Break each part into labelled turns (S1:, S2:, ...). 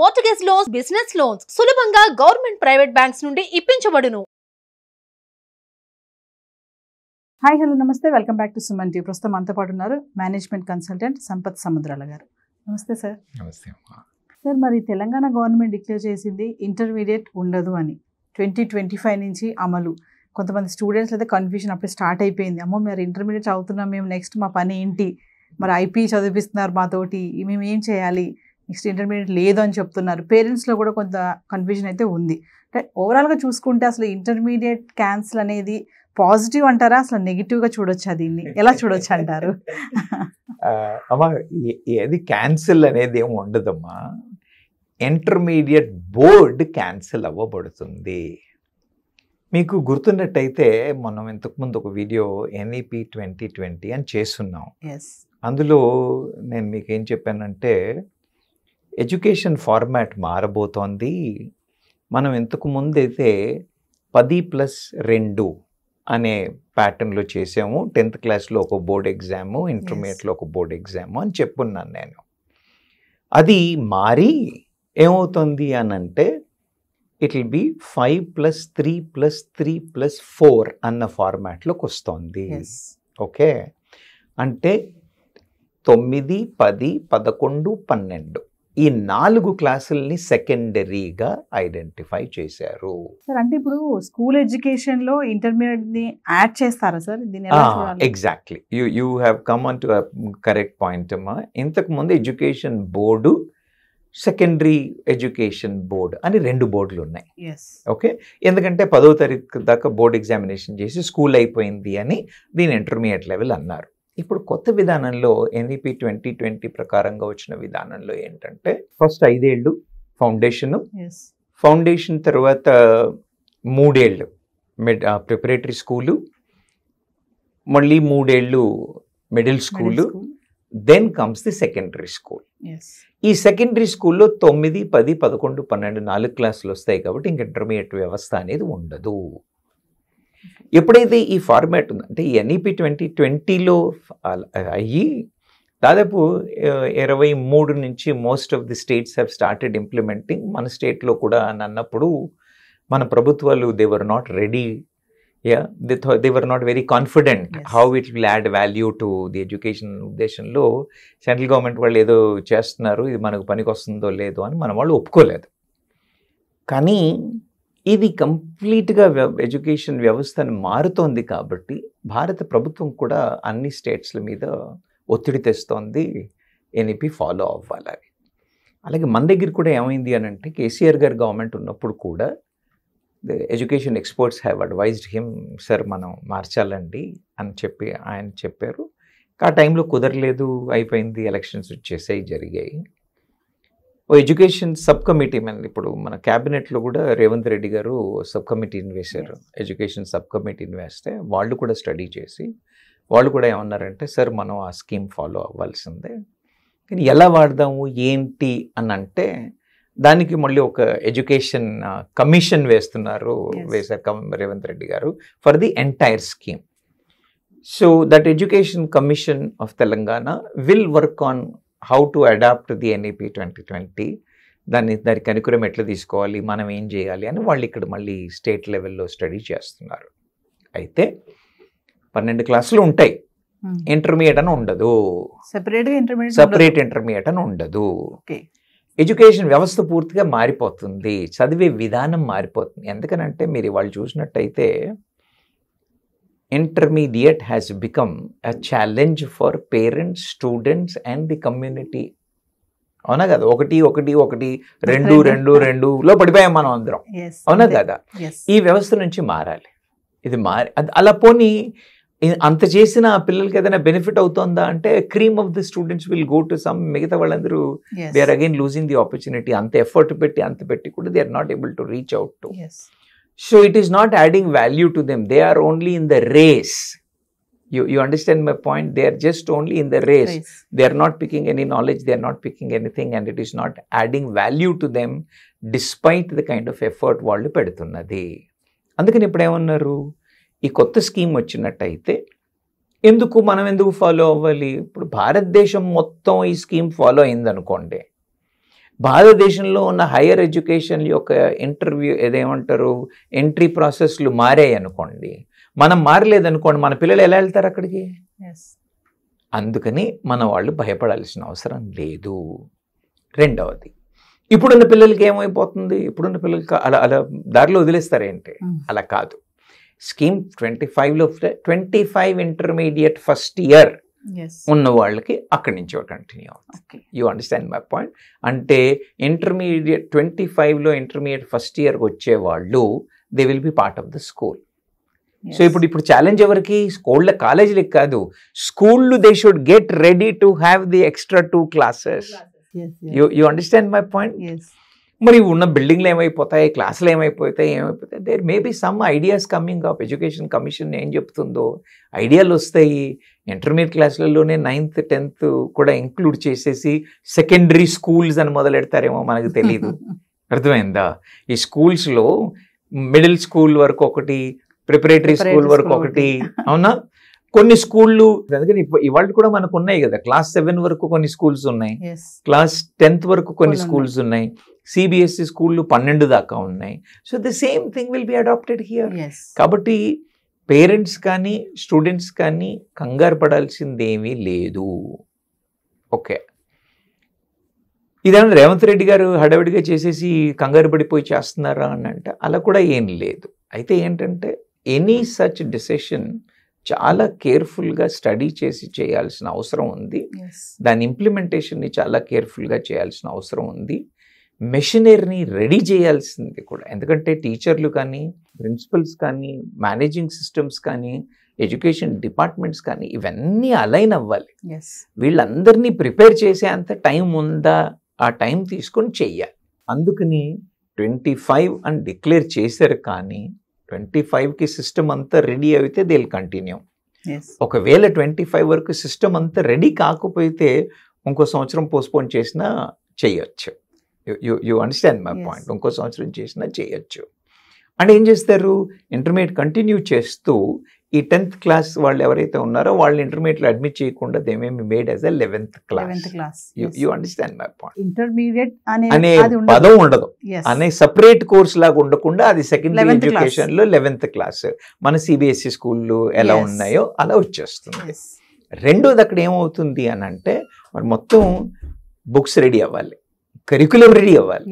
S1: Mortgage loans business loans సులభంగా government private banks నుండి ఇప్పించబడును హాయ్ హలో నమస్తే welcome back to Suman T ప్రస్తుతం అంతా పాటు ఉన్నారు మేనేజ్మెంట్ కన్సల్టెంట్ సంపత్ సముద్రాల గారు నమస్తే సార్ నమస్తే సార్ మరి తెలంగాణ గవర్నమెంట్ డిక్లేర్ చేసింది ఇంటర్మీడియట్ ఉండదు అని ట్వంటీ ట్వంటీ ఫైవ్ నుంచి అమలు కొంతమంది స్టూడెంట్స్ అయితే కన్ఫ్యూషన్ అప్పుడు స్టార్ట్ అయిపోయింది అమ్మో మీరు ఇంటర్మీడియట్ అవుతున్నాం మేము నెక్స్ట్ మా పని ఏంటి మరి ఐపీ చదివిస్తున్నారు మాతోటి మేము ఏం చేయాలి నెక్స్ట్ ఇంటర్మీడియట్ లేదు అని చెప్తున్నారు పేరెంట్స్లో కూడా కొంత కన్ఫ్యూజన్ అయితే ఉంది అంటే ఓవరాల్గా చూసుకుంటే అసలు ఇంటర్మీడియట్ క్యాన్సిల్ అనేది పాజిటివ్ అంటారా అసలు నెగిటివ్గా చూడొచ్చా దీన్ని ఎలా చూడొచ్చు అంటారు
S2: అమ్మా ఏది క్యాన్సిల్ అనేది ఏమి ఉండదమ్మా ఇంటర్మీడియట్ బోర్డ్ క్యాన్సిల్ అవ్వబడుతుంది మీకు గుర్తున్నట్టయితే మనం ఇంతకుముందు ఒక వీడియో ఎన్ఈపి ట్వంటీ ట్వంటీ అని చేస్తున్నాం అందులో నేను మీకు ఏం చెప్పానంటే ఎడ్యుకేషన్ ఫార్మాట్ మారబోతోంది మనం ఇంతకు ముందైతే పది ప్లస్ రెండు అనే ప్యాటర్న్లో చేసాము టెన్త్ క్లాస్లో ఒక బోర్డ్ ఎగ్జాము ఇంటర్మీడియట్లో ఒక బోర్డ్ ఎగ్జాము అని చెప్పున్నాను నేను అది మారి ఏమవుతుంది అని అంటే it will be five plus three plus three plus four అన్న ఫార్మాట్లోకి వస్తుంది ఓకే అంటే తొమ్మిది పది పదకొండు పన్నెండు ఈ నాలుగు క్లాసుల్ని సెకండరీగా ఐడెంటిఫై చేశారు
S1: సార్ అంటే ఇప్పుడు స్కూల్ ఎడ్యుకేషన్ లో ఇంటర్మీడియట్ యాడ్ చేస్తారా sir
S2: exactly you you have come on to correct point అమ్మా ఇంతకు ముందు education board secondary education board అని రెండు బోర్డులు ఉన్నాయి ఓకే ఎందుకంటే పదో తారీఖు దాకా బోర్డు ఎగ్జామినేషన్ చేసి స్కూల్ అయిపోయింది అని దీని ఇంటర్మీడియట్ లెవెల్ అన్నారు ఇప్పుడు కొత్త విధానంలో ఎన్ఈపి ట్వంటీ ట్వంటీ ప్రకారంగా వచ్చిన విధానంలో ఏంటంటే ఫస్ట్ ఐదేళ్ళు ఫౌండేషన్ ఫౌండేషన్ తర్వాత మూడేళ్ళు మిడ్ ప్రిపరేటరీ స్కూలు మళ్ళీ మూడేళ్ళు middle school then comes the secondary school ఈ సెకండరీ స్కూల్లో తొమ్మిది పది పదకొండు పన్నెండు నాలుగు క్లాసులు వస్తాయి కాబట్టి ఇంక ఇంటర్మీడియట్ వ్యవస్థ అనేది ఉండదు ఎప్పుడైతే ఈ ఫార్మాట్ ఉంది అంటే ఈ ఎన్ఈపి e ట్వంటీ ట్వంటీలో అయ్యి దాదాపు ఇరవై మూడు నుంచి most of the states have started implementing మన స్టేట్లో కూడా అని అన్నప్పుడు మన ప్రభుత్వాలు they were not ready yeah they they were not very confident how it will add value to the education ఉద్దేశంలో సెంట్రల్ గవర్నమెంట్ వాళ్ళు ఏదో చేస్తున్నారు ఇది మనకు పనికి వస్తుందో లేదో అని మన వాళ్ళు ఒప్పుకోలేదు కానీ ఇది కంప్లీట్గా ఎడ్యుకేషన్ వ్యవస్థను మారుతోంది కాబట్టి భారత ప్రభుత్వం కూడా అన్ని స్టేట్స్ల మీద ఒత్తిడి తెస్తోంది ఎన్ఈపి ఫాలో అవ్వాలని అలాగే మన దగ్గర కూడా ఏమైంది అని అంటే కేసీఆర్ గారు గవర్నమెంట్ ఉన్నప్పుడు కూడా education experts have advised him sir మనం మార్చాలండి అని చెప్పి ఆయన చెప్పారు ఆ టైంలో కుదరలేదు అయిపోయింది ఎలక్షన్స్ వచ్చేసాయి జరిగాయి ఓ ఎడ్యుకేషన్ సబ్ కమిటీ మన ఇప్పుడు మన క్యాబినెట్లో కూడా రేవంత్ రెడ్డి గారు సబ్ కమిటీని వేశారు ఎడ్యుకేషన్ సబ్ కమిటీని వేస్తే వాళ్ళు కూడా స్టడీ చేసి వాళ్ళు కూడా ఏమన్నారంటే సార్ మనం ఆ స్కీమ్ ఫాలో అవ్వాల్సిందే కానీ ఎలా వాడదాము ఏంటి అని అంటే దానికి మళ్ళీ ఒక ఎడ్యుకేషన్ కమిషన్ వేస్తున్నారు వేశారు రేవంత్ రెడ్డి గారు for the entire scheme so that education commission of Telangana will work on how to adapt the NEP twenty twenty దాన్ని దాని కనుకరం ఎట్లా తీసుకోవాలి మనం ఏం చేయాలి అని వాళ్ళు ఇక్కడ మళ్ళీ స్టేట్ లెవెల్లో స్టడీ చేస్తున్నారు అయితే పన్నెండు క్లాసులు ఉంటాయి hmm. ఇంటర్మీడియట్ అని ఉండదు సపరేట్ ఇంటర్మీడియట్ అని ఉండదు ఎడ్యుకేషన్ వ్యవస్థ పూర్తిగా మారిపోతుంది చదివే విధానం మారిపోతుంది ఎందుకనంటే మీరు వాళ్ళు చూసినట్టయితే intermediate has become a challenge for parents, students, and the community. అవునా కదా ఒకటి ఒకటి ఒకటి రెండు రెండు రెండులో పడిపోయాం మనం అందరం అవునా కదా ఈ వ్యవస్థ నుంచి మారాలి ఇది మారి అలా పోని అంత చేసిన ఆ పిల్లలకి ఏదైనా బెనిఫిట్ అవుతుందా అంటే cream of the students will go to some మిగతా వాళ్ళందరూ they are again losing the opportunity అంత ఎఫర్ట్ పెట్టి అంత పెట్టి కూడా they are not able to reach out to So it is not adding value to them. They are only in the race. You, you understand my point? They are just only in the race. race. They are not picking any knowledge, they are not picking anything, and it is not adding value to them despite the kind of effort వాళ్ళు పెడుతున్నది అందుకని ఇప్పుడు ఏమన్నారు ఈ కొత్త scheme వచ్చినట్టయితే ఎందుకు మనం ఎందుకు ఫాలో అవ్వాలి ఇప్పుడు భారతదేశం మొత్తం ఈ స్కీమ్ ఫాలో అయిందనుకోండి భారతదేశంలో ఉన్న హైయర్ ఎడ్యుకేషన్ యొక్క ఇంటర్వ్యూ ఏదేమంటారు ఎంట్రీ ప్రాసెస్లు మారాయి అనుకోండి మనం మారలేదనుకోండి మన పిల్లలు ఎలా వెళ్తారు అక్కడికి అందుకని మన వాళ్ళు భయపడాల్సిన అవసరం లేదు రెండవది ఇప్పుడున్న పిల్లలకి ఏమైపోతుంది ఇప్పుడున్న పిల్లలకి అలా అలా దారిలో వదిలేస్తారేంటి hmm. అలా కాదు స్కీమ్ ట్వంటీ ఫైవ్లో twenty five intermediate first year ఉన్న వాళ్ళకి అక్కడి నుంచి కంటిన్యూ అవుతుంది యూ అండర్స్టాండ్ మై పాయింట్ అంటే ఇంటర్మీడియట్ ట్వంటీ ఫైవ్లో ఇంటర్మీడియట్ ఫస్ట్ ఇయర్కి వచ్చే వాళ్ళు they will be part of the school so ఇప్పుడు ఇప్పుడు ఛాలెంజ్ ఎవరికి స్కూళ్ళ కాలేజీలకి కాదు స్కూళ్ళు they should get ready to have the extra two classes you you understand my point మరి ఉన్న బిల్డింగ్లు ఏమైపోతాయి క్లాసులు ఏమైపోతాయి ఏమైపోతాయి there maybe some ideas coming of education commission ఏం చెప్తుందో ఐడియాలు వస్తాయి ఇంటర్మీడియట్ క్లాసులలోనే నైన్త్ టెన్త్ కూడా ఇంక్లూడ్ చేసేసి సెకండరీ స్కూల్స్ అని మొదలెడతారేమో మనకు తెలియదు అర్థమైందా ఈ స్కూల్స్లో మిడిల్ స్కూల్ వరకు ఒకటి ప్రిపరేటరీ స్కూల్ వరకు ఒకటి అవునా కొన్ని స్కూళ్ళు ఎందుకని ఇవాళ కూడా మనకు ఉన్నాయి కదా క్లాస్ సెవెన్ వరకు కొన్ని స్కూల్స్ ఉన్నాయి క్లాస్ టెన్త్ వరకు కొన్ని స్కూల్స్ ఉన్నాయి సిబిఎస్ఈ స్కూళ్ళు పన్నెండు దాకా ఉన్నాయి so the same thing will be adapted here కాబట్టి పేరెంట్స్ కానీ స్టూడెంట్స్ కానీ కంగారు పడాల్సిందేమీ లేదు ఓకే ఇదేమన్నా రేవంత్ రెడ్డి గారు హడావిడిగా చేసేసి కంగారు పడిపోయి చేస్తున్నారా అని అంటే అలా కూడా ఏం లేదు అయితే ఏంటంటే ఎనీ సచ్ డిసిషన్ చాలా కేర్ఫుల్గా స్టడీ చేసి చేయాల్సిన అవసరం ఉంది దాని ఇంప్లిమెంటేషన్ని చాలా కేర్ఫుల్గా చేయాల్సిన అవసరం ఉంది మెషినరీని రెడీ చేయాల్సింది కూడా ఎందుకంటే టీచర్లు కానీ ప్రిన్సిపల్స్ కానీ మేనేజింగ్ సిస్టమ్స్ కానీ ఎడ్యుకేషన్ డిపార్ట్మెంట్స్ కానీ ఇవన్నీ అలైన్ అవ్వాలి వీళ్ళందరినీ ప్రిపేర్ చేసే అంత టైం ఉందా ఆ టైం తీసుకొని చెయ్యాలి అందుకని ట్వంటీ ఫైవ్ అని డిక్లేర్ చేశారు కానీ ట్వంటీ ఫైవ్కి సిస్టమ్ అంతా రెడీ అయితే దే విల్ కంటిన్యూ ఒకవేళ ట్వంటీ ఫైవ్ వరకు సిస్టమ్ అంతా రెడీ కాకపోతే ఇంకో సంవత్సరం పోస్ట్పోన్ చేసినా చేయొచ్చు you you understand my point ఇంకో సంవత్సరం చేసినా చేయొచ్చు అండ్ ఏం చేస్తారు ఇంటర్మీడియట్ కంటిన్యూ చేస్తూ ఈ టెన్త్ క్లాస్ వాళ్ళు ఎవరైతే ఉన్నారో వాళ్ళు ఇంటర్మీడియట్లో అడ్మిట్ చేయకుండా they may be made as eleventh class you understand my point
S1: intermediate అనే పదం
S2: ఉండదు అనే సపరేట్ కోర్స్ లాగా ఉండకుండా అది సెకండ్ ఎడ్యుకేషన్ లో లెవెన్త్ క్లాస్ మన సిబిఎస్ఈ e స్కూల్లో ఎలా ఉన్నాయో అలా వచ్చేస్తుంది రెండోది అక్కడ ఏమవుతుంది అని అంటే మరి మొత్తం బుక్స్ రెడీ అవ్వాలి కరికులం రెడీ అవ్వాలి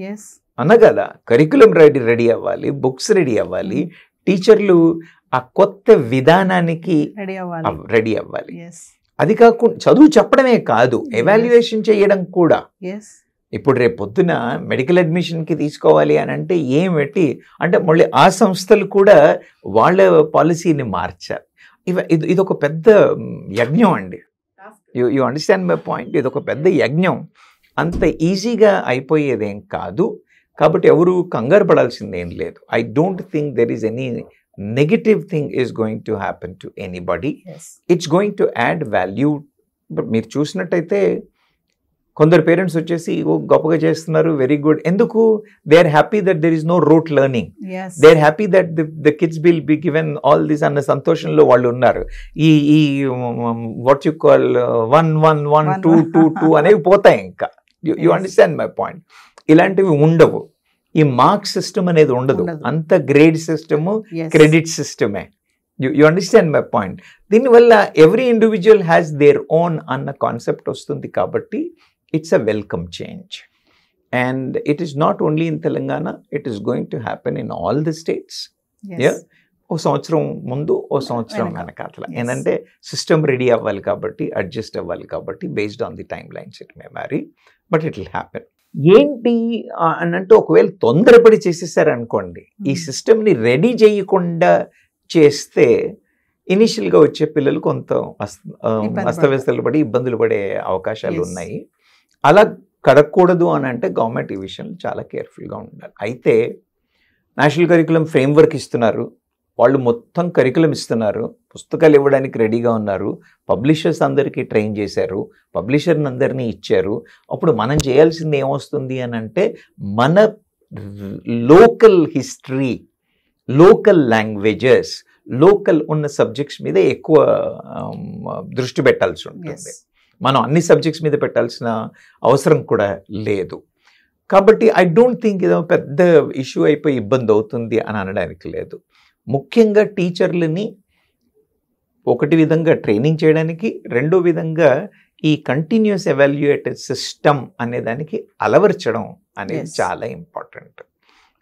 S2: అనగల కరికులం రెడీ రెడీ అవ్వాలి బుక్స్ రెడీ అవ్వాలి టీచర్లు hmm. ఆ కొత్త విధానానికి రెడీ అవ్వాలి అది కాకుండా చదువు చెప్పడమే కాదు ఎవాల్యుయేషన్ చేయడం కూడా ఇప్పుడు రేపు పొద్దున మెడికల్ అడ్మిషన్కి తీసుకోవాలి అని అంటే ఏమిటి అంటే మళ్ళీ ఆ సంస్థలు కూడా వాళ్ళ పాలసీని మార్చారు ఇవ ఇది ఇది ఒక పెద్ద యజ్ఞం అండి you you understand my point ఇది ఒక పెద్ద యజ్ఞం అంత ఈజీగా అయిపోయేదేం కాదు కాబట్టి ఎవరు కంగారు పడాల్సింది ఏం లేదు I don't think there is any negative thing is going to happen to anybody it's going to add value మీరు చూసినట్టయితే కొందరు పేరెంట్స్ వచ్చేసి ఓ గొప్పగా చేస్తున్నారు వెరీ గుడ్ ఎందుకు they are happy that there is no rote learning they are happy that the kids will be given all this అన్న సంతోషంలో వాళ్ళు ఉన్నారు ఈ ఈ what you call one one one two two two అనేవి పోతాయి ఇంకా యు అండర్స్టాండ్ మై పాయింట్ ఇలాంటివి ఉండవు ఈ మార్క్ సిస్టమ్ అనేది ఉండదు అంత గ్రేడ్ సిస్టమ్ క్రెడిట్ సిస్టమే యు అండర్స్టాండ్ మై పాయింట్ దీనివల్ల every individual has their own అన్న కాన్సెప్ట్ వస్తుంది కాబట్టి it's a welcome change and it is not only in Telangana it is going to happen in all the states ఓ సంవత్సరం ముందు ఓ సంవత్సరం వెనకాతల ఏంటంటే సిస్టమ్ రెడీ అవ్వాలి కాబట్టి అడ్జస్ట్ అవ్వాలి కాబట్టి based on the time lines it may vary but it will happen ఏంటి అని అంటే ఒకవేళ తొందరపడి చేసేసారనుకోండి ఈ సిస్టమ్ని రెడీ చేయకుండా చేస్తే ఇనిషియల్గా వచ్చే పిల్లలు కొంత అస్తవ్యస్తలు పడి ఇబ్బందులు పడే అవకాశాలు ఉన్నాయి అలా కడగకూడదు అని అంటే గవర్నమెంట్ ఈ విషయంలో చాలా కేర్ఫుల్గా ఉండాలి అయితే నేషనల్ కరికులం ఫ్రేమ్వర్క్ ఇస్తున్నారు వాళ్ళు మొత్తం కరికులం ఇస్తున్నారు పుస్తకాలు ఇవ్వడానికి రెడీగా ఉన్నారు పబ్లిషర్స్ అందరికీ ట్రైన్ చేశారు పబ్లిషర్ని అందరినీ ఇచ్చారు అప్పుడు మనం చేయాల్సింది ఏమొస్తుంది అని అంటే మన local history local languages local ఉన్న సబ్జెక్ట్స్ మీద ఎక్కువ um, దృష్టి పెట్టాల్సి ఉంటుంది మనం అన్ని సబ్జెక్ట్స్ మీద పెట్టాల్సిన అవసరం కూడా లేదు కాబట్టి ఐ డోంట్ థింక్ ఇదో పెద్ద ఇష్యూ అయిపోయి ఇబ్బంది అవుతుంది అని అనడానికి లేదు ముఖ్యంగా టీచర్లని ఒకటి విధంగా ట్రైనింగ్ చేయడానికి రెండో విధంగా ఈ కంటిన్యూస్ ఎవాల్యుయేట్ సిస్టమ్ అనేదానికి అలవర్చడం అనేది చాలా ఇంపార్టెంట్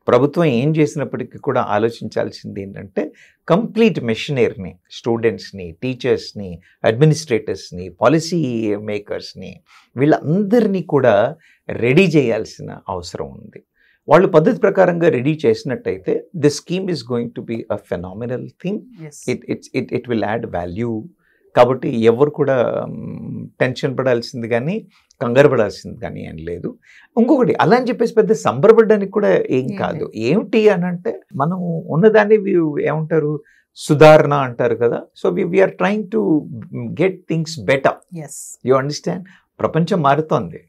S2: ప్రభుత్వం ఏం చేసినప్పటికీ కూడా ఆలోచించాల్సింది ఏంటంటే కంప్లీట్ మెషినరీని స్టూడెంట్స్ని టీచర్స్ని అడ్మినిస్ట్రేటర్స్ని పాలసీ మేకర్స్ని వీళ్ళందరినీ కూడా రెడీ చేయాల్సిన అవసరం ఉంది వాళ్ళు పద్ధతి ప్రకారంగా రెడీ చేసినట్టయితే the scheme is going to be a phenomenal thing it it's it it will add value కాబట్టి ఎవరు కూడా టెన్షన్ పడాల్సింది కానీ కంగారు పడాల్సింది కానీ ఏం లేదు ఇంకొకటి అలా అని చెప్పేసి పెద్ద సంబరపడడానికి కూడా ఏం కాదు ఏమిటి అని అంటే మనం ఉన్నదాన్ని ఏమంటారు సుధారణ అంటారు కదా so we we are trying to get things better you understand ప్రపంచం మారుతోంది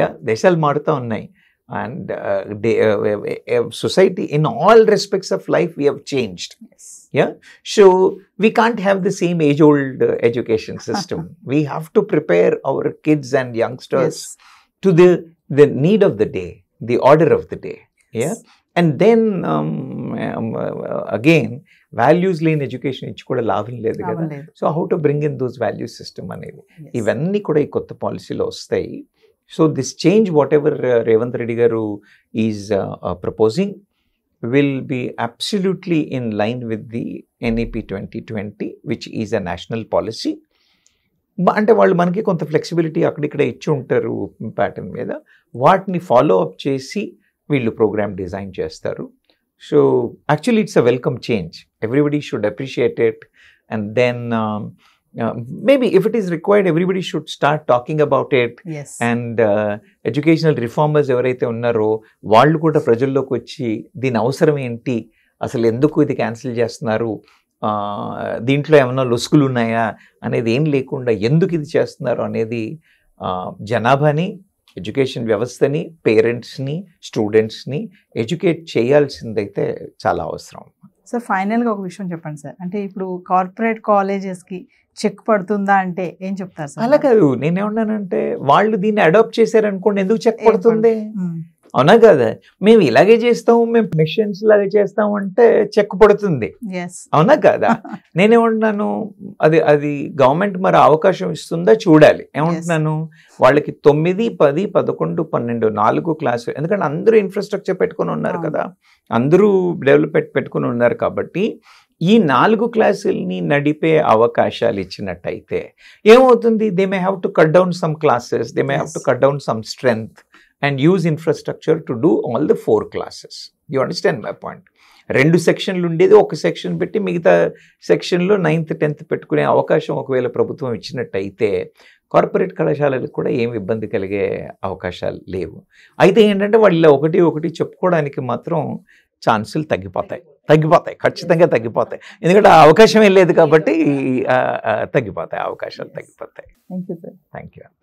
S2: యా దేశాలు మారుతూ ఉన్నాయి and uh, they, uh, society in all respects of life we have changed yes. yeah so we can't have the same age old uh, education system we have to prepare our kids and youngsters yes. to the the need of the day the order of the day yes. yeah and then um, um, uh, again values లేని education ఇచ్చి కూడా లాభం లేదు కదా so how to bring in those value system అనేది ఇవన్నీ కూడా ఈ policy పాలసీలో వస్తాయి so this change whatever Revanth Reddy garu is proposing will be absolutely in line with the NEP twenty twenty which is a national policy అంటే వాళ్ళు మనకి కొంత ఫ్లెక్సిబిలిటీ అక్కడిక్కడ ఇచ్చి ఉంటారు ప్యాటర్న్ మీద వాటిని ఫాలో అప్ చేసి వీళ్ళు ప్రోగ్రామ్ డిజైన్ చేస్తారు so actually it's a welcome change everybody should appreciate it and then uh, maybe if it is required, everybody should start talking about it. Yes. And uh, educational reformers ఎవరైతే ఉన్నారో వాళ్ళు కూడా ప్రజల్లోకి వచ్చి దీని అవసరం ఏంటి అసలు ఎందుకు ఇది క్యాన్సిల్ చేస్తున్నారు దీంట్లో ఏమైనా లొసుకులు ఉన్నాయా అనేది ఏం లేకుండా ఎందుకు ఇది చేస్తున్నారు అనేది జనాభాని ఎడ్యుకేషన్ వ్యవస్థని పేరెంట్స్ని స్టూడెంట్స్ని ఎడ్యుకేట్ చేయాల్సిందైతే చాలా అవసరం
S1: సార్ ఫైనల్గా ఒక విషయం చెప్పండి సార్ అంటే ఇప్పుడు కార్పొరేట్ కాలేజెస్కి చెక్ పడుతుందా అంటే ఏం చెప్తారు సార్ అలా
S2: కాదు నేనేమన్నానంటే వాళ్ళు దీన్ని అడాప్ట్ చేశారనుకోండి ఎందుకు చెక్ పడుతుంది అవునా కదా మేము ఇలాగే చేస్తాము మేము మిషన్స్ లాగే చేస్తాము అంటే చెక్ పడుతుంది అవునా కదా నేనేమంటున్నాను అది అది గవర్నమెంట్ మరి అవకాశం ఇస్తుందా చూడాలి ఏమంటున్నాను వాళ్ళకి తొమ్మిది పది పదకొండు పన్నెండు నాలుగు క్లాసు ఎందుకంటే అందరూ ఇన్ఫ్రాస్ట్రక్చర్ పెట్టుకుని ఉన్నారు కదా అందరూ డెవలప్మెంట్ పెట్టుకుని ఉన్నారు కాబట్టి ఈ నాలుగు క్లాసుల్ని నడిపే అవకాశాలు ఇచ్చినట్టయితే ఏమవుతుంది they may have to cut down some classes they may have to cut down some strength and use infrastructure to do all the four classes you understand my point రెండు సెక్షన్లు ఉండేది ఒక సెక్షన్ పెట్టి మిగతా సెక్షన్లో నైన్త్ టెన్త్ పెట్టుకునే అవకాశం ఒకవేళ ప్రభుత్వం ఇచ్చినట్టయితే కార్పొరేట్ కళాశాలలకు కూడా ఏమి ఇబ్బంది కలిగే అవకాశాలు లేవు అయితే ఏంటంటే వాళ్ళు ఒకటి ఒకటి చెప్పుకోవడానికి మాత్రం ఛాన్సులు తగ్గిపోతాయి తగ్గిపోతాయి ఖచ్చితంగా తగ్గిపోతాయి ఎందుకంటే అవకాశం అవకాశం లేదు కాబట్టి తగ్గిపోతాయి అవకాశాలు తగ్గిపోతాయి థ్యాంక్ యూ